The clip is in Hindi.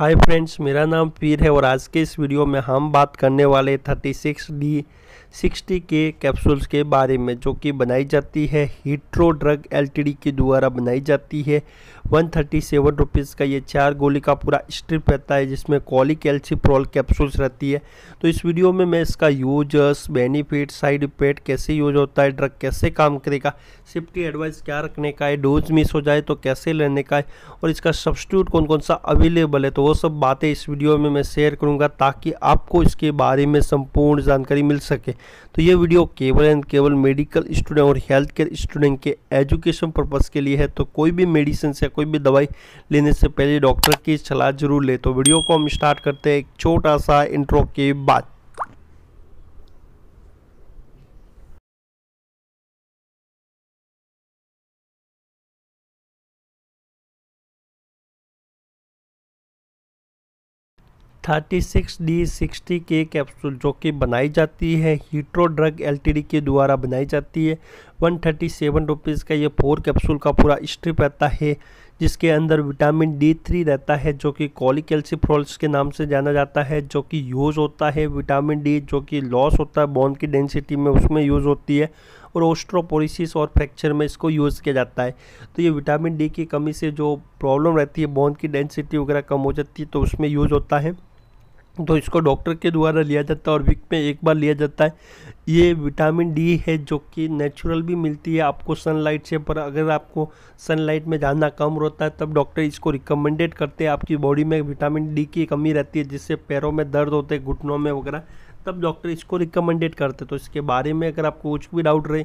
हाय फ्रेंड्स मेरा नाम पीर है और आज के इस वीडियो में हम बात करने वाले 36D डी सिक्सटी के कैप्सूल्स के बारे में जो कि बनाई जाती है हीट्रो ड्रग एलटीडी के द्वारा बनाई जाती है वन थर्टी सेवन रुपीज़ का ये चार गोली का पूरा स्ट्रिप रहता है जिसमें कॉलिक एल्सीप्रोल कैप्सूल्स रहती है तो इस वीडियो में मैं इसका यूजर्स बेनिफिट साइड इफेक्ट कैसे यूज होता है ड्रग कैसे काम करेगा सेफ्टी एडवाइस क्या रखने का है डोज मिस हो जाए तो कैसे लेने का है और इसका सब्सिट्यूट कौन कौन सा अवेलेबल है तो वो सब बातें इस वीडियो में मैं शेयर करूँगा ताकि आपको इसके बारे में संपूर्ण जानकारी मिल सके तो ये वीडियो केवल एंड केवल मेडिकल स्टूडेंट और हेल्थ केयर स्टूडेंट के एजुकेशन पर्पज़ के लिए है तो कोई भी मेडिसिन या कोई भी दवाई लेने से पहले डॉक्टर की सलाह ज़रूर ले तो वीडियो को हम स्टार्ट करते हैं एक छोटा सा इंट्रो के बाद सिक्स डी सिक्सटी के कैप्सूल जो कि बनाई जाती है हीट्रो ड्रग एलटीडी के द्वारा बनाई जाती है वन थर्टी सेवन रुपीज़ का ये फोर कैप्सूल का पूरा स्ट्रिप रहता है जिसके अंदर विटामिन डी थ्री रहता है जो कि कॉलिकल्सिफ्रोल्स के नाम से जाना जाता है जो कि यूज़ होता है विटामिन डी जो कि लॉस होता है बोन की डेंसिटी में उसमें यूज़ होती है और ओस्ट्रोपोलिसिस और फ्रैक्चर में इसको यूज़ किया जाता है तो ये विटामिन डी की कमी से जो प्रॉब्लम रहती है बोन की डेंसिटी वगैरह कम हो जाती है तो उसमें यूज़ होता है तो इसको डॉक्टर के द्वारा लिया जाता है और वीक में एक बार लिया जाता है ये विटामिन डी है जो कि नेचुरल भी मिलती है आपको सनलाइट से पर अगर आपको सनलाइट में जाना कम रहता है तब डॉक्टर इसको रिकमेंडेड करते हैं आपकी बॉडी में विटामिन डी की कमी रहती है जिससे पैरों में दर्द होते हैं घुटनों में वगैरह तब डॉक्टर इसको रिकमेंडेड करते तो इसके बारे में अगर आपको कुछ भी डाउट रहे